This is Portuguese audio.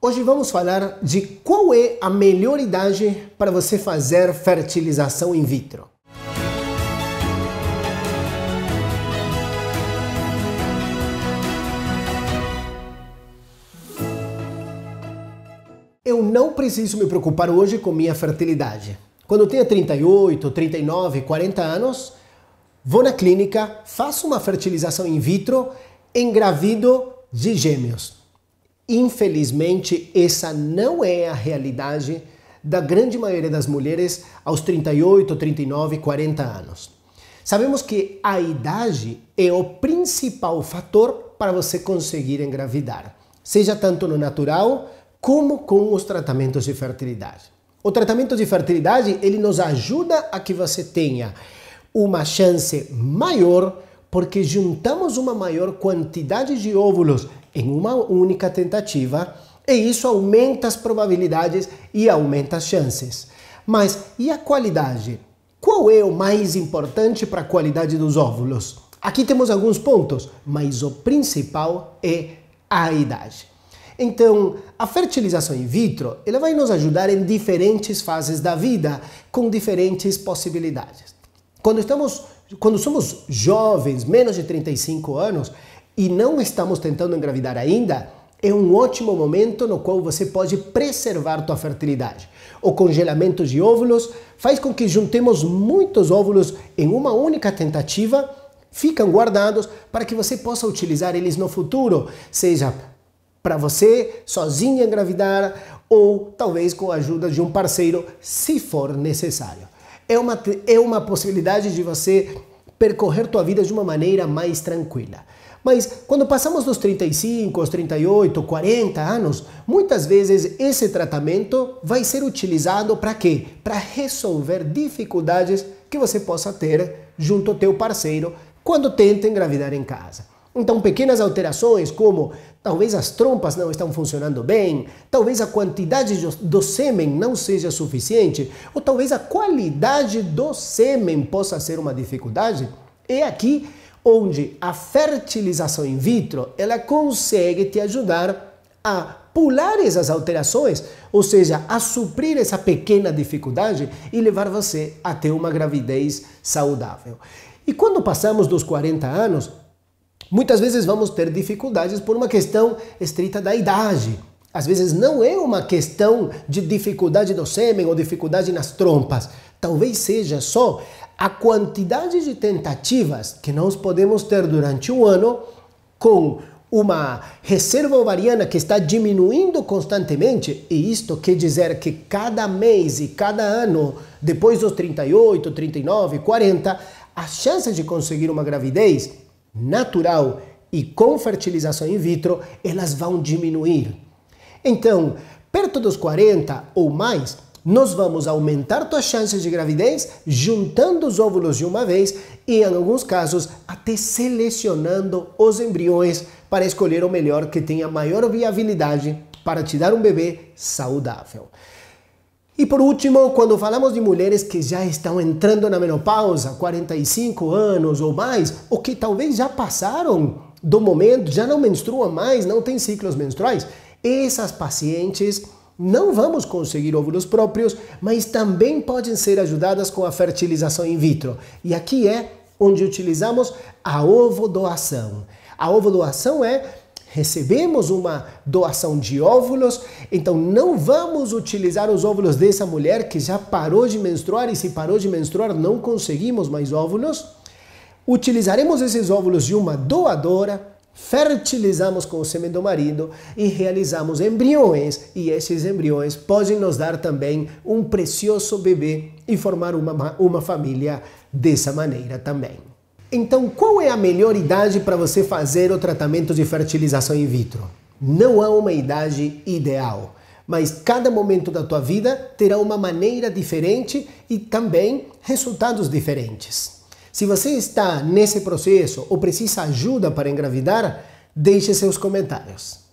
Hoje vamos falar de qual é a melhor idade para você fazer fertilização in vitro. Eu não preciso me preocupar hoje com minha fertilidade. Quando eu tenho 38, 39, 40 anos, vou na clínica, faço uma fertilização in vitro, engravido de gêmeos. Infelizmente, essa não é a realidade da grande maioria das mulheres aos 38, 39, 40 anos. Sabemos que a idade é o principal fator para você conseguir engravidar, seja tanto no natural como com os tratamentos de fertilidade. O tratamento de fertilidade, ele nos ajuda a que você tenha uma chance maior porque juntamos uma maior quantidade de óvulos em uma única tentativa, e isso aumenta as probabilidades e aumenta as chances. Mas e a qualidade? Qual é o mais importante para a qualidade dos óvulos? Aqui temos alguns pontos, mas o principal é a idade. Então, a fertilização in vitro, ela vai nos ajudar em diferentes fases da vida, com diferentes possibilidades. Quando estamos, quando somos jovens, menos de 35 anos, e não estamos tentando engravidar ainda, é um ótimo momento no qual você pode preservar tua fertilidade. O congelamento de óvulos faz com que juntemos muitos óvulos em uma única tentativa, ficam guardados para que você possa utilizar eles no futuro, seja para você sozinha engravidar ou talvez com a ajuda de um parceiro, se for necessário. É uma, é uma possibilidade de você percorrer tua vida de uma maneira mais tranquila. Mas quando passamos dos 35, aos 38, 40 anos, muitas vezes esse tratamento vai ser utilizado para quê? Para resolver dificuldades que você possa ter junto ao teu parceiro quando tenta engravidar em casa. Então, pequenas alterações como talvez as trompas não estão funcionando bem, talvez a quantidade do sêmen não seja suficiente, ou talvez a qualidade do sêmen possa ser uma dificuldade, é aqui onde a fertilização in vitro ela consegue te ajudar a pular essas alterações, ou seja, a suprir essa pequena dificuldade e levar você a ter uma gravidez saudável. E quando passamos dos 40 anos, muitas vezes vamos ter dificuldades por uma questão estrita da idade. Às vezes não é uma questão de dificuldade no sêmen ou dificuldade nas trompas. Talvez seja só a quantidade de tentativas que nós podemos ter durante o ano com uma reserva ovariana que está diminuindo constantemente, e isto quer dizer que cada mês e cada ano, depois dos 38, 39, 40, a chance de conseguir uma gravidez natural e com fertilização in vitro, elas vão diminuir. Então, perto dos 40 ou mais, nós vamos aumentar tuas chances de gravidez juntando os óvulos de uma vez e, em alguns casos, até selecionando os embriões para escolher o melhor que tenha maior viabilidade para te dar um bebê saudável. E por último, quando falamos de mulheres que já estão entrando na menopausa, 45 anos ou mais, ou que talvez já passaram do momento, já não menstruam mais, não têm ciclos menstruais, essas pacientes não vamos conseguir óvulos próprios, mas também podem ser ajudadas com a fertilização in vitro. E aqui é onde utilizamos a ovodoação. A ovodoação é recebemos uma doação de óvulos, então não vamos utilizar os óvulos dessa mulher que já parou de menstruar e se parou de menstruar não conseguimos mais óvulos. Utilizaremos esses óvulos de uma doadora fertilizamos com o sêmen do marido e realizamos embriões, e esses embriões podem nos dar também um precioso bebê e formar uma, uma família dessa maneira também. Então, qual é a melhor idade para você fazer o tratamento de fertilização in vitro? Não há uma idade ideal, mas cada momento da tua vida terá uma maneira diferente e também resultados diferentes. Se você está nesse processo ou precisa ajuda para engravidar, deixe seus comentários.